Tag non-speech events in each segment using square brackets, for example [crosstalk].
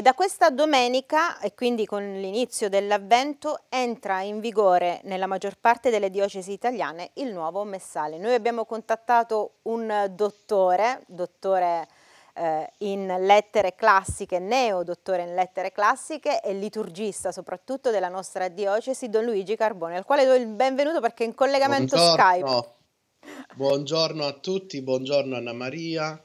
E da questa domenica, e quindi con l'inizio dell'Avvento, entra in vigore nella maggior parte delle diocesi italiane il nuovo messale. Noi abbiamo contattato un dottore, dottore eh, in lettere classiche, neo dottore in lettere classiche e liturgista soprattutto della nostra diocesi, Don Luigi Carbone, al quale do il benvenuto perché è in collegamento Buongiorno. Skype. Buongiorno a tutti, buongiorno Anna Maria,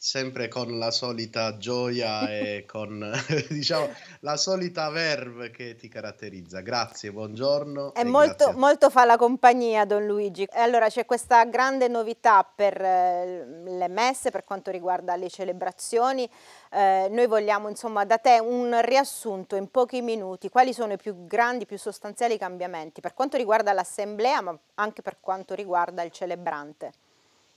sempre con la solita gioia [laughs] e con [laughs] diciamo, la solita verve che ti caratterizza. Grazie, buongiorno. È molto, molto, fa la compagnia Don Luigi. Allora c'è questa grande novità per eh, le messe per quanto riguarda le celebrazioni. Eh, noi vogliamo insomma da te un riassunto in pochi minuti. Quali sono i più grandi, più sostanziali cambiamenti per quanto riguarda l'assemblea ma anche per quanto riguarda il celebrante?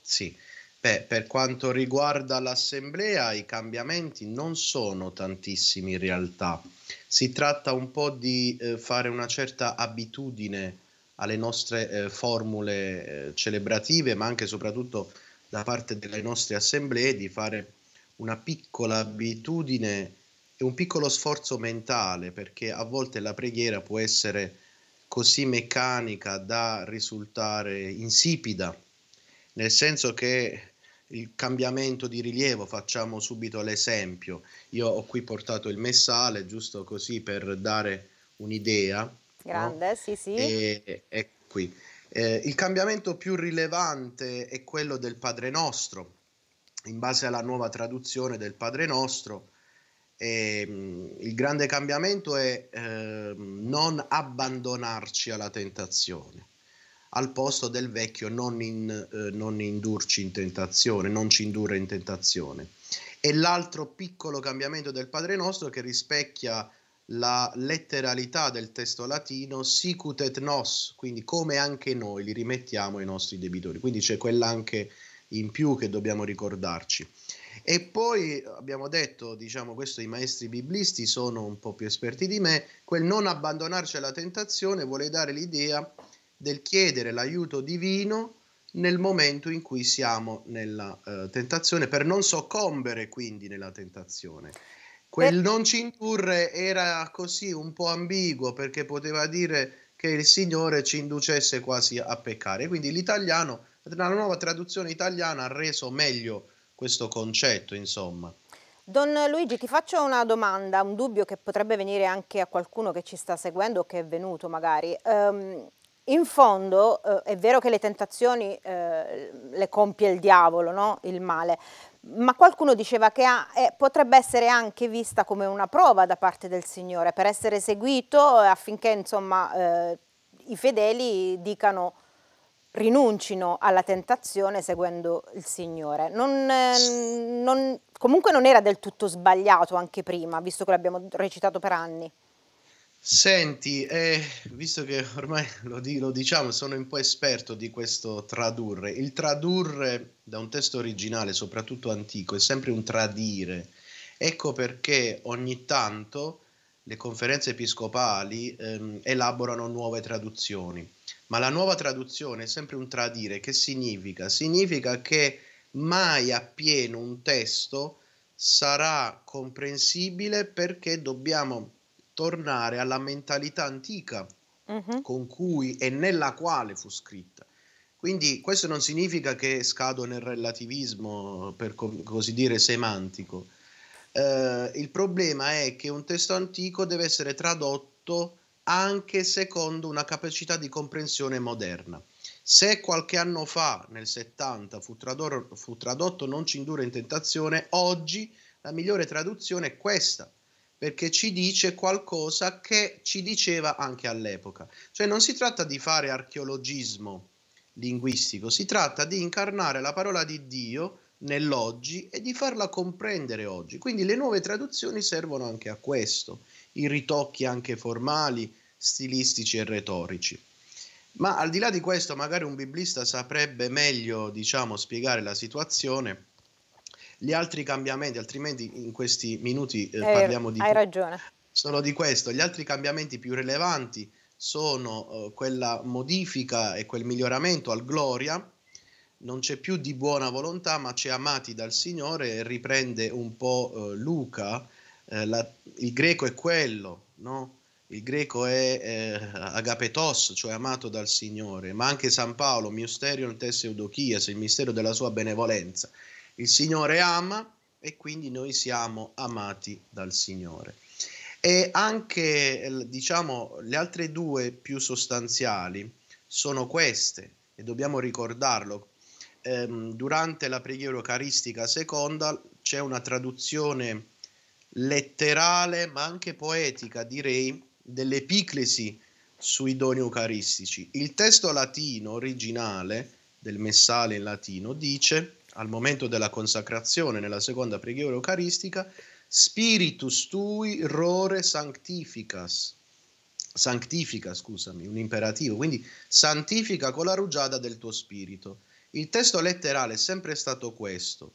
Sì. Beh, per quanto riguarda l'assemblea, i cambiamenti non sono tantissimi in realtà. Si tratta un po' di eh, fare una certa abitudine alle nostre eh, formule eh, celebrative, ma anche e soprattutto da parte delle nostre assemblee, di fare una piccola abitudine e un piccolo sforzo mentale, perché a volte la preghiera può essere così meccanica da risultare insipida nel senso che il cambiamento di rilievo, facciamo subito l'esempio. Io ho qui portato il messale, giusto così per dare un'idea. Grande, no? sì, sì. E, e qui. Eh, il cambiamento più rilevante è quello del Padre Nostro, in base alla nuova traduzione del Padre Nostro. E, ehm, il grande cambiamento è eh, non abbandonarci alla tentazione al posto del vecchio non, in, eh, non indurci in tentazione, non ci indurre in tentazione. E l'altro piccolo cambiamento del Padre nostro che rispecchia la letteralità del testo latino sicut et nos, quindi come anche noi li rimettiamo ai nostri debitori. Quindi c'è quella anche in più che dobbiamo ricordarci. E poi abbiamo detto, diciamo, questo i maestri biblisti sono un po' più esperti di me, quel non abbandonarci alla tentazione vuole dare l'idea del chiedere l'aiuto divino nel momento in cui siamo nella eh, tentazione, per non soccombere quindi nella tentazione. Quel eh. non ci indurre era così un po' ambiguo perché poteva dire che il Signore ci inducesse quasi a peccare. Quindi l'italiano, la nuova traduzione italiana ha reso meglio questo concetto, insomma. Don Luigi, ti faccio una domanda, un dubbio che potrebbe venire anche a qualcuno che ci sta seguendo o che è venuto magari. Um, in fondo eh, è vero che le tentazioni eh, le compie il diavolo, no? il male, ma qualcuno diceva che ha, eh, potrebbe essere anche vista come una prova da parte del Signore per essere seguito affinché insomma, eh, i fedeli dicano rinuncino alla tentazione seguendo il Signore. Non, ehm, non, comunque non era del tutto sbagliato anche prima, visto che l'abbiamo recitato per anni. Senti, eh, visto che ormai [laughs] lo, di, lo, diciamo, sono un po' esperto di questo tradurre. Il tradurre da un testo originale, soprattutto antico, è sempre un tradire. Ecco perché ogni tanto le conferenze episcopali ehm, elaborano nuove traduzioni. Ma la nuova traduzione è sempre un tradire. Che significa? Significa che mai appieno un testo sarà comprensibile perché dobbiamo tornare alla mentalità antica uh-huh. con cui e nella quale fu scritta. Quindi questo non significa che scado nel relativismo, per co- così dire, semantico. Eh, il problema è che un testo antico deve essere tradotto anche secondo una capacità di comprensione moderna. Se qualche anno fa, nel 70, fu, trador- fu tradotto Non ci indurre in tentazione, oggi la migliore traduzione è questa, perché ci dice qualcosa che ci diceva anche all'epoca. Cioè non si tratta di fare archeologismo linguistico, si tratta di incarnare la parola di Dio nell'oggi e di farla comprendere oggi. Quindi le nuove traduzioni servono anche a questo, i ritocchi anche formali, stilistici e retorici. Ma al di là di questo, magari un biblista saprebbe meglio, diciamo, spiegare la situazione gli altri cambiamenti, altrimenti in questi minuti eh, eh, parliamo di... Hai ragione. Solo di questo, gli altri cambiamenti più rilevanti sono eh, quella modifica e quel miglioramento al Gloria, non c'è più di buona volontà, ma c'è amati dal Signore e riprende un po' eh, Luca, eh, la, il greco è quello, no? il greco è eh, agapetos, cioè amato dal Signore, ma anche San Paolo, mysterion tes eudochias, il mistero della sua benevolenza. Il Signore ama e quindi noi siamo amati dal Signore. E anche eh, diciamo, le altre due più sostanziali sono queste, e dobbiamo ricordarlo. Ehm, durante la preghiera eucaristica seconda c'è una traduzione letterale, ma anche poetica, direi, dell'epiclesi sui doni eucaristici. Il testo latino originale del messale in latino dice al momento della consacrazione nella seconda preghiera eucaristica, Spiritus tui rore sanctificas. Sanctifica, scusami, un imperativo, quindi santifica con la rugiada del tuo spirito. Il testo letterale è sempre stato questo.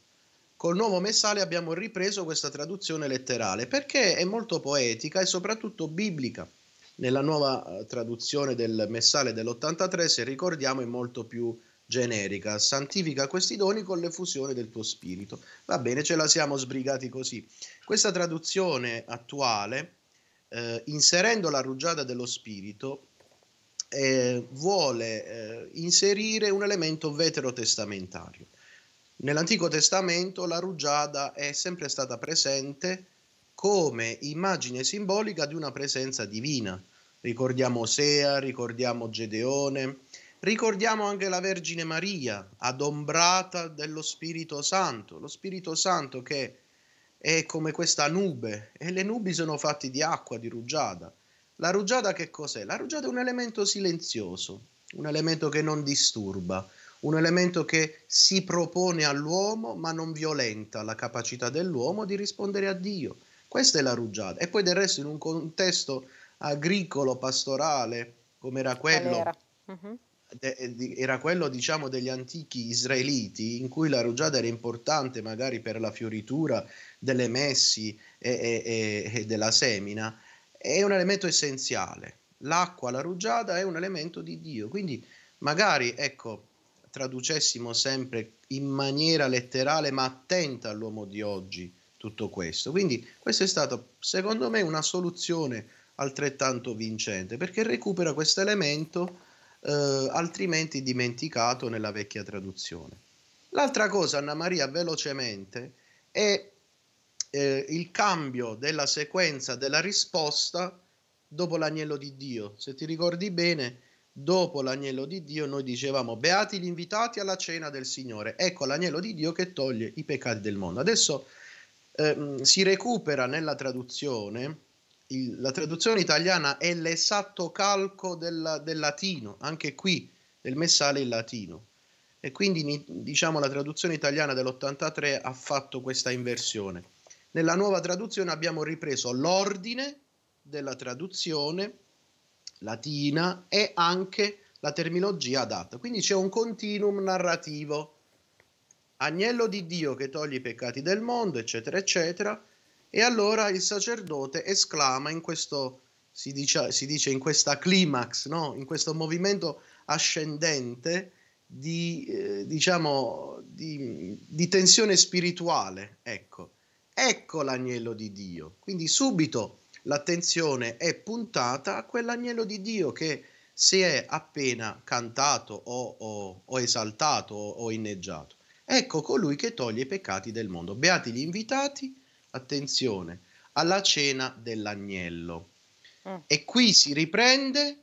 Col nuovo messale abbiamo ripreso questa traduzione letterale perché è molto poetica e soprattutto biblica. Nella nuova eh, traduzione del messale dell'83, se ricordiamo, è molto più generica. Santifica questi doni con l'effusione del tuo spirito. Va bene, ce la siamo sbrigati così. Questa traduzione attuale, eh, inserendo la rugiada dello spirito, eh, vuole eh, inserire un elemento veterotestamentario. Nell'Antico Testamento la rugiada è sempre stata presente come immagine simbolica di una presenza divina. Ricordiamo Osea, ricordiamo Gedeone, Ricordiamo anche la Vergine Maria, adombrata dello Spirito Santo, lo Spirito Santo che è come questa nube e le nubi sono fatte di acqua, di rugiada. La rugiada che cos'è? La rugiada è un elemento silenzioso, un elemento che non disturba, un elemento che si propone all'uomo ma non violenta la capacità dell'uomo di rispondere a Dio. Questa è la rugiada. E poi del resto in un contesto agricolo, pastorale, come era quello... Era. Uh-huh eh, era quello diciamo degli antichi israeliti in cui la rugiada era importante magari per la fioritura delle messi e, e, e della semina è un elemento essenziale l'acqua la rugiada è un elemento di Dio quindi magari ecco traducessimo sempre in maniera letterale ma attenta all'uomo di oggi tutto questo quindi questa è stata secondo me una soluzione altrettanto vincente perché recupera questo elemento eh, altrimenti dimenticato nella vecchia traduzione. L'altra cosa, Anna Maria, velocemente, è eh, il cambio della sequenza della risposta dopo l'agnello di Dio. Se ti ricordi bene, dopo l'agnello di Dio noi dicevamo beati gli invitati alla cena del Signore. Ecco l'agnello di Dio che toglie i peccati del mondo. Adesso ehm, si recupera nella traduzione il, la traduzione italiana è l'esatto calco del, del latino, anche qui del messale in latino. E quindi diciamo la traduzione italiana dell'83 ha fatto questa inversione. Nella nuova traduzione abbiamo ripreso l'ordine della traduzione latina e anche la terminologia adatta. Quindi c'è un continuum narrativo. Agnello di Dio che toglie i peccati del mondo, eccetera, eccetera. E allora il sacerdote esclama in questo, si dice, si dice in questa climax, no? in questo movimento ascendente di, eh, diciamo, di, di tensione spirituale. Ecco, ecco l'agnello di Dio. Quindi subito l'attenzione è puntata a quell'agnello di Dio che si è appena cantato o, o, o esaltato o, o inneggiato. Ecco colui che toglie i peccati del mondo. Beati gli invitati attenzione, alla cena dell'agnello. Mm. E qui si riprende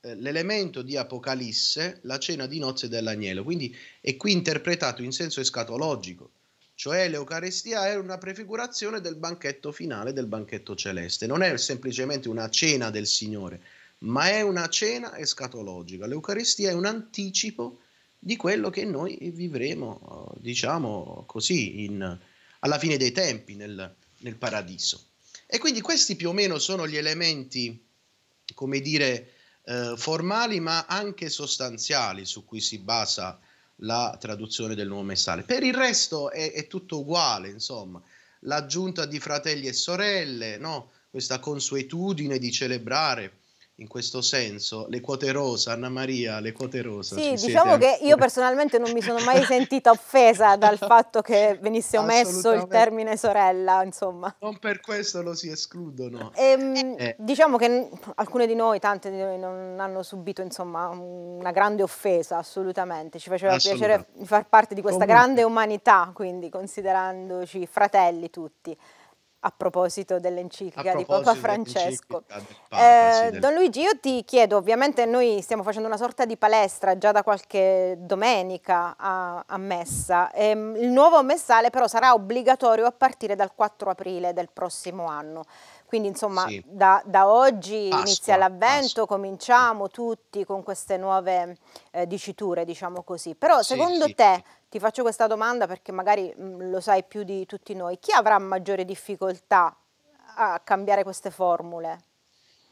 eh, l'elemento di Apocalisse, la cena di nozze dell'agnello, quindi è qui interpretato in senso escatologico, cioè l'Eucarestia è una prefigurazione del banchetto finale, del banchetto celeste, non è semplicemente una cena del Signore, ma è una cena escatologica. L'Eucaristia è un anticipo di quello che noi vivremo, diciamo così, in, alla fine dei tempi nel, nel paradiso. E quindi questi più o meno sono gli elementi, come dire, eh, formali ma anche sostanziali su cui si basa la traduzione del nuovo messale. Per il resto è, è tutto uguale, insomma, l'aggiunta di fratelli e sorelle, no? questa consuetudine di celebrare in questo senso, le quote rosa, Anna Maria, le quote rosa. Sì, diciamo che io personalmente non mi sono mai sentita offesa dal [laughs] fatto che venisse omesso il termine sorella, insomma. Non per questo lo si escludono. E, ehm, eh. Diciamo che alcune di noi, tante di noi, non hanno subito insomma, una grande offesa, assolutamente. Ci faceva assolutamente. piacere far parte di questa Comunque. grande umanità, quindi considerandoci fratelli tutti a proposito dell'enciclica di Papa Francesco. Papa, eh, sì, Don Luigi, io ti chiedo, ovviamente noi stiamo facendo una sorta di palestra già da qualche domenica a, a Messa, ehm, il nuovo messale però sarà obbligatorio a partire dal 4 aprile del prossimo anno. Quindi insomma sì. da, da, oggi Pasqua, inizia l'avvento, cominciamo tutti con queste nuove eh, diciture, diciamo così. Però sì, secondo sì. te, ti faccio questa domanda perché magari mh, mm, lo sai più di tutti noi, chi avrà maggiore difficoltà a cambiare queste formule?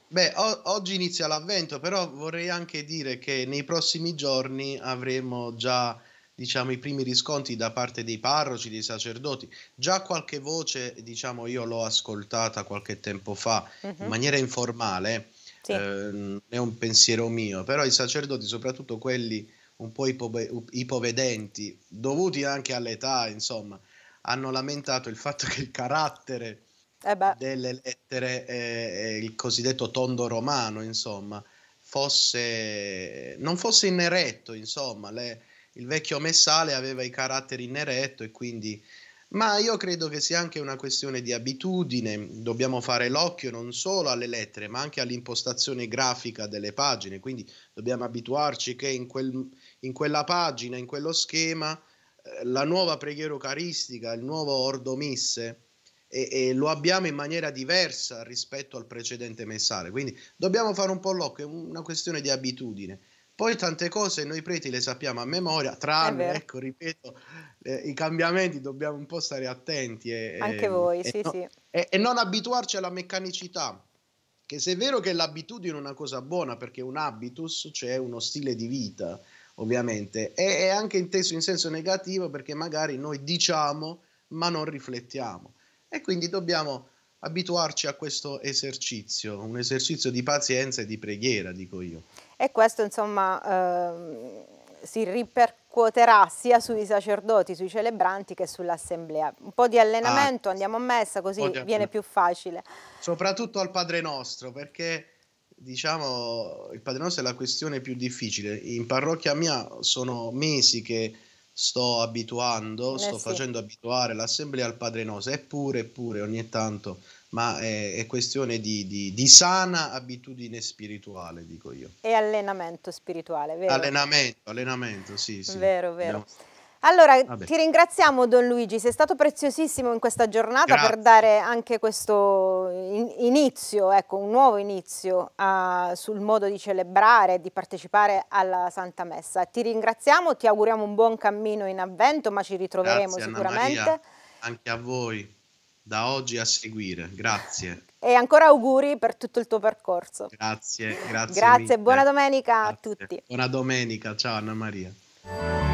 Beh, oggi inizia l'avvento, però vorrei anche dire che nei prossimi giorni avremo già diciamo, i primi riscontri da parte dei parroci, dei sacerdoti. Già qualche voce, diciamo, io l'ho ascoltata qualche tempo fa uh-huh. in mhm. maniera informale, sì. eh, è un pensiero mio, però i sacerdoti, soprattutto quelli un po' ipove- ipovedenti, dovuti anche all'età, insomma, hanno lamentato il fatto che il carattere eh delle lettere, eh, il cosiddetto tondo romano, insomma, fosse, non fosse ineretto, insomma, le, il vecchio messale aveva i caratteri in eretto e quindi... Ma io credo che sia anche una questione di abitudine, dobbiamo fare l'occhio non solo alle lettere ma anche all'impostazione grafica delle pagine, quindi dobbiamo abituarci che in, quel, in quella pagina, in quello schema, eh, la nuova preghiera eucaristica, il nuovo ordomisse, e, e, lo abbiamo in maniera diversa rispetto al precedente messale. Quindi dobbiamo fare un po' l'occhio, è una questione di abitudine. Poi tante cose noi preti le sappiamo a memoria, tranne, ecco, ripeto, eh, i cambiamenti dobbiamo un po' stare attenti. E, Anche e, ehm, voi, e sì, no, sì. E, e non abituarci alla meccanicità, che se è vero che l'abitudine è una cosa buona, perché un habitus, cioè uno stile di vita, ovviamente, è, è anche inteso in senso negativo perché magari noi diciamo ma non riflettiamo. E quindi dobbiamo abituarci a questo esercizio, un esercizio di pazienza e di preghiera, dico io e questo insomma eh, si ripercuoterà sia sui sacerdoti, sui celebranti che sull'assemblea. Un po' di ah, allenamento, ah, andiamo a messa, così viene più facile. Soprattutto al Padre Nostro, perché diciamo il Padre Nostro è la questione più difficile. In parrocchia mia sono mesi che sto abituando, eh sto sì. facendo abituare l'assemblea al Padre Nostro, eppure, eppure ogni tanto ma è, è questione di, di, di, sana abitudine spirituale, dico io. E allenamento spirituale, vero? Allenamento, allenamento, sì, sì. Vero, vero. No. Allora, Vabbè. ti ringraziamo Don Luigi, sei stato preziosissimo in questa giornata Grazie. per dare anche questo inizio, ecco, un nuovo inizio a, sul modo di celebrare di partecipare alla Santa Messa. Ti ringraziamo, ti auguriamo un buon cammino in avvento, ma ci ritroveremo Grazie, sicuramente. Anna Maria, anche a voi da oggi a seguire. Grazie. E ancora auguri per tutto il tuo percorso. Grazie, grazie. Grazie, mille. buona domenica grazie. a tutti. Buona domenica, ciao Anna Maria.